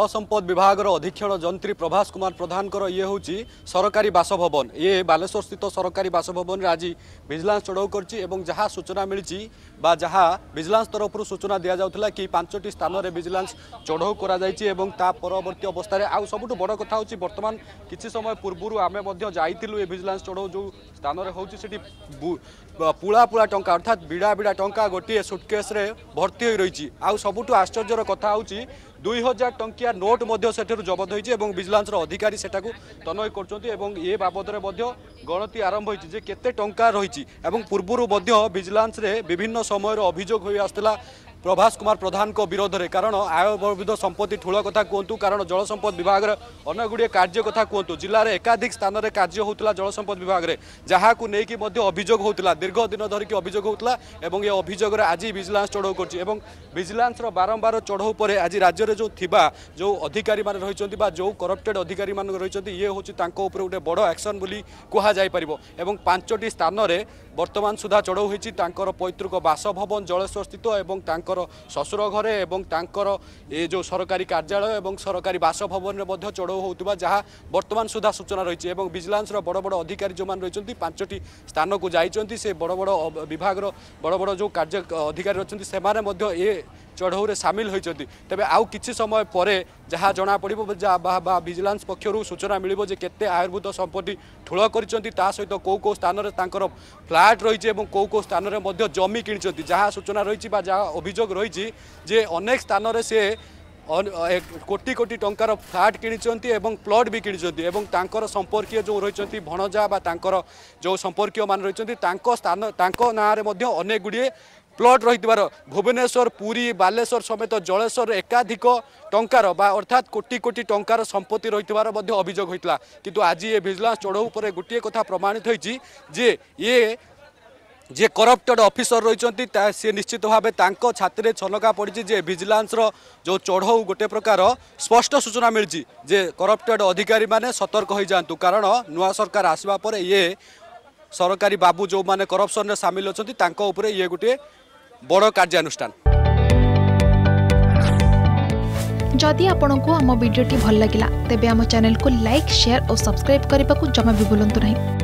ଜଳସମ୍ପଦ ବିଭାଗର ଅଧୀକ୍ଷଣ ଯନ୍ତ୍ରୀ ପ୍ରଭାସ କୁମାର ପ୍ରଧାନଙ୍କର ଇଏ ହେଉଛି ସରକାରୀ ବାସଭବନ ଇଏ ବାଲେଶ୍ୱରସ୍ଥିତ ସରକାରୀ ବାସଭବନରେ ଆଜି ଭିଜିଲାନ୍ସ ଚଢ଼ଉ କରିଛି ଏବଂ ଯାହା ସୂଚନା ମିଳିଛି ବା ଯାହା ଭିଜିଲାନ୍ସ ତରଫରୁ ସୂଚନା ଦିଆଯାଉଥିଲା କି ପାଞ୍ଚଟି ସ୍ଥାନରେ ଭିଜିଲାନ୍ସ ଚଢ଼ଉ କରାଯାଇଛି ଏବଂ ତା ପରବର୍ତ୍ତୀ ଅବସ୍ଥାରେ ଆଉ ସବୁଠୁ ବଡ଼ କଥା ହେଉଛି ବର୍ତ୍ତମାନ କିଛି ସମୟ ପୂର୍ବରୁ ଆମେ ମଧ୍ୟ ଯାଇଥିଲୁ ଏ ଭିଜିଲାନ୍ସ ଚଢ଼ଉ ଯେଉଁ ସ୍ଥାନରେ ହେଉଛି ସେଠି ପୁଳା ପୁଳା ଟଙ୍କା ଅର୍ଥାତ୍ ବିଡ଼ା ବିଡ଼ା ଟଙ୍କା ଗୋଟିଏ ସୁଟକେସ୍ରେ ଭର୍ତ୍ତି ହୋଇ ରହିଛି ଆଉ ସବୁଠୁ ଆଶ୍ଚର୍ଯ୍ୟର କଥା ହେଉଛି দুই হাজার টঙ্কিয়া নোট মধ্য সেঠার জবত হয়েছে এবং ভিজিলান্সর অধিকারী সেটা তনয় করছেন এবং এ বাবদরে গণতি আরম্ভ হয়েছে যে কেতে টঙ্কা রয়েছে এবং পূর্ব মধ্য বিভিন্ন সময়ের অভিযোগ হয়ে আসছিল ପ୍ରଭାସ କୁମାର ପ୍ରଧାନଙ୍କ ବିରୋଧରେ କାରଣ ଆୟବର୍ବିଧ ସମ୍ପତ୍ତି ଠୁଳ କଥା କୁହନ୍ତୁ କାରଣ ଜଳସମ୍ପଦ ବିଭାଗରେ ଅନେକ ଗୁଡ଼ିଏ କାର୍ଯ୍ୟ କଥା କୁହନ୍ତୁ ଜିଲ୍ଲାରେ ଏକାଧିକ ସ୍ଥାନରେ କାର୍ଯ୍ୟ ହେଉଥିଲା ଜଳସମ୍ପଦ ବିଭାଗରେ ଯାହାକୁ ନେଇକି ମଧ୍ୟ ଅଭିଯୋଗ ହେଉଥିଲା ଦୀର୍ଘ ଦିନ ଧରିକି ଅଭିଯୋଗ ହେଉଥିଲା ଏବଂ ଏ ଅଭିଯୋଗରେ ଆଜି ଭିଜିଲାନ୍ସ ଚଢ଼ଉ କରୁଛି ଏବଂ ଭିଜିଲାନ୍ସର ବାରମ୍ବାର ଚଢ଼ଉ ପରେ ଆଜି ରାଜ୍ୟରେ ଯେଉଁ ଥିବା ଯେଉଁ ଅଧିକାରୀମାନେ ରହିଛନ୍ତି ବା ଯେଉଁ କରପ୍ଟେଡ୍ ଅଧିକାରୀମାନେ ରହିଛନ୍ତି ଇଏ ହେଉଛି ତାଙ୍କ ଉପରେ ଗୋଟେ ବଡ଼ ଆକ୍ସନ୍ ବୋଲି କୁହାଯାଇପାରିବ ଏବଂ ପାଞ୍ଚଟି ସ୍ଥାନରେ বর্তমান সুদ্ধা চড়াও হয়েছি তাঁর পৈতৃক বাসভবন জলেশ্বরস্থিত এবং তাঁর শ্বশুর ঘরে এবং তাঁর এ যে সরকারি কার্যালয় এবং সরকারি বাসভবনের মধ্যে চড়াও হোক যা বর্তমান সুদ্ধা সূচনা রয়েছে এবং ভিজিলান্সর বড় বড় অধিকারী যে রয়েছেন পাঁচটি স্থানক যাই সে বড় বড় বিভাগর বড় বড় যে কার্য অধিকারী অনেক সে এ ଚଢ଼ଉରେ ସାମିଲ ହୋଇଛନ୍ତି ତେବେ ଆଉ କିଛି ସମୟ ପରେ ଯାହା ଜଣାପଡ଼ିବ ବା ଭିଜିଲାନ୍ସ ପକ୍ଷରୁ ସୂଚନା ମିଳିବ ଯେ କେତେ ଆୟୁର୍ଭୂତ ସମ୍ପତ୍ତି ଠୁଳ କରିଛନ୍ତି ତା ସହିତ କେଉଁ କେଉଁ ସ୍ଥାନରେ ତାଙ୍କର ଫ୍ଲାଟ୍ ରହିଛି ଏବଂ କେଉଁ କେଉଁ ସ୍ଥାନରେ ମଧ୍ୟ ଜମି କିଣିଛନ୍ତି ଯାହା ସୂଚନା ରହିଛି ବା ଯାହା ଅଭିଯୋଗ ରହିଛି ଯେ ଅନେକ ସ୍ଥାନରେ ସେ କୋଟି କୋଟି ଟଙ୍କାର ଫ୍ଲାଟ୍ କିଣିଛନ୍ତି ଏବଂ ପ୍ଲଟ୍ ବି କିଣିଛନ୍ତି ଏବଂ ତାଙ୍କର ସମ୍ପର୍କୀୟ ଯେଉଁ ରହିଛନ୍ତି ଭଣଜା ବା ତାଙ୍କର ଯେଉଁ ସମ୍ପର୍କୀୟମାନେ ରହିଛନ୍ତି ତାଙ୍କ ସ୍ଥାନ ତାଙ୍କ ନାଁରେ ମଧ୍ୟ ଅନେକ ଗୁଡ଼ିଏ প্লট রহিবার ভুবনেশ্বর পুরী বালেশ্বর সমেত জলেশ্বর একাধিক টঙ্কার বা অর্থাৎ কোটি কোটি টঙ্কার সম্পত্তি রহিবার মধ্যে অভিযোগ হয়েছিল কিন্তু আজ এ ভিজিলান্স চড়াও উপরে গোটিয়ে কথা প্রমাণিত হয়েছে যে ইয়ে যে করপ্টেড অফিসর রয়েছেন সে নিশ্চিত ভাবে তাঁক ছাতিরে ছলকা পড়ছে যে ভিজিলান্সর যে চড়াও গোটে প্রকার স্পষ্ট সূচনা মিলছে যে করপ্টেড অধিকারী মানে সতর্ক হয়ে যাতে কারণ নয় সরকার আসবা পরে ইয়ে সরকারি বাবু যে করপশন সামিল অনেক উপরে ইয়ে গোটিয়ে बड़ कार्यानुष्ठान जदि आपण को आम भिडी भल लगा तेब चेल को लाइक सेयार और सब्सक्राइब करने को जमा भी बुलां नहीं